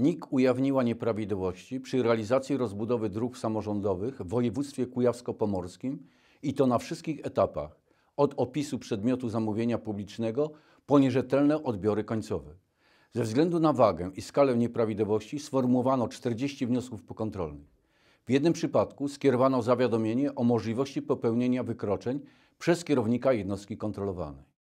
NIK ujawniła nieprawidłowości przy realizacji rozbudowy dróg samorządowych w województwie kujawsko-pomorskim i to na wszystkich etapach, od opisu przedmiotu zamówienia publicznego po nierzetelne odbiory końcowe. Ze względu na wagę i skalę nieprawidłowości sformułowano 40 wniosków pokontrolnych. W jednym przypadku skierowano zawiadomienie o możliwości popełnienia wykroczeń przez kierownika jednostki kontrolowanej.